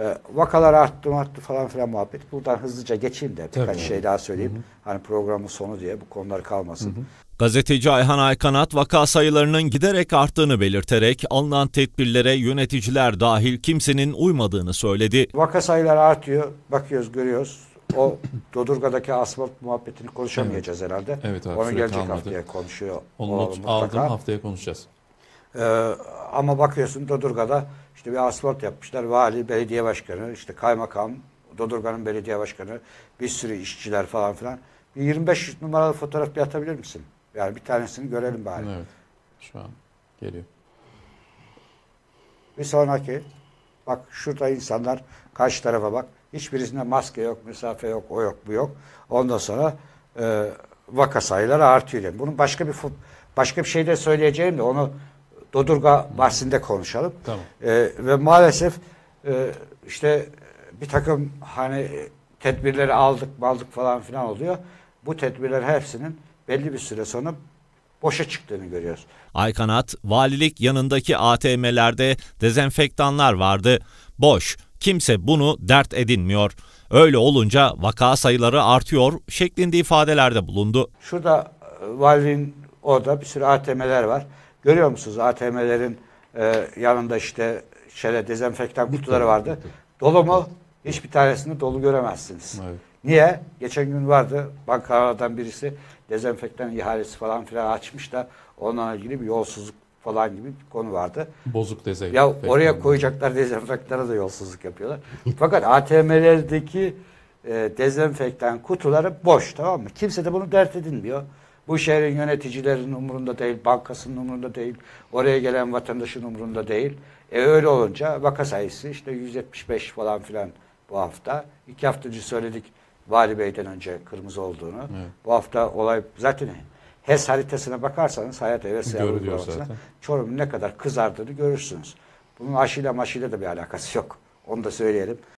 Ee, vakalar arttı arttı falan filan muhabbet. Buradan hızlıca geçeyim de birkaç şey daha söyleyeyim. Hı hı. Hani programın sonu diye bu konular kalmasın. Hı hı. Gazeteci Ayhan Aykanat vaka sayılarının giderek arttığını belirterek alınan tedbirlere yöneticiler dahil kimsenin uymadığını söyledi. Vaka sayıları artıyor. Bakıyoruz görüyoruz. O Dodurga'daki asfalt muhabbetini konuşamayacağız evet. herhalde. Evet abi, Onu gelecek kalmadı. haftaya konuşuyor. Onu not aldım haftaya konuşacağız. Ee, ama bakıyorsun Dodurga'da işte bir asfalt yapmışlar. Vali, belediye başkanı, işte kaymakam, Dodurga'nın belediye başkanı, bir sürü işçiler falan filan. Bir 25 numaralı fotoğraf bir atabilir misin? Yani bir tanesini görelim bari. Evet. Şu an geliyor. Bir sonraki. Bak şurada insanlar karşı tarafa bak. Hiçbirisinde maske yok, mesafe yok, o yok, bu yok. Ondan sonra e, vaka sayıları artıyor. Bunun başka bir başka bir şey de söyleyeceğim de onu Dodurga bahsinde konuşalım. Tamam. E, ve maalesef e, işte bir takım hani tedbirleri aldık, baldık falan filan oluyor. Bu tedbirler hepsinin belli bir süre sonra boşa çıktığını görüyoruz. Aykanat, valilik yanındaki ATM'lerde dezenfektanlar vardı. Boş, kimse bunu dert edinmiyor. Öyle olunca vaka sayıları artıyor şeklinde ifadelerde bulundu. Şurada e, valinin orada bir sürü ATM'ler var. Görüyor musunuz ATM'lerin e, yanında işte şöyle dezenfektan kutuları vardı. Dolu mu? Hiçbir tanesini dolu göremezsiniz. Evet. Niye? Geçen gün vardı bankalardan birisi dezenfektan ihalesi falan filan açmış da onunla ilgili bir yolsuzluk falan gibi bir konu vardı. Bozuk dezenfektan. Ya oraya koyacaklar dezenfektana da yolsuzluk yapıyorlar. Fakat ATM'lerdeki e, dezenfektan kutuları boş tamam mı? Kimse de bunu dert edinmiyor. Bu şehrin yöneticilerinin umurunda değil, bankasının umurunda değil, oraya gelen vatandaşın umurunda değil. E öyle olunca vaka sayısı işte 175 falan filan bu hafta. İki hafta önce söyledik Vali Bey'den önce kırmızı olduğunu. Evet. Bu hafta olay zaten HES haritasına bakarsanız hayat evet seyahat uygulamasına Çorum'un ne kadar kızardığını görürsünüz. Bunun aşıyla maşıyla da bir alakası yok. Onu da söyleyelim.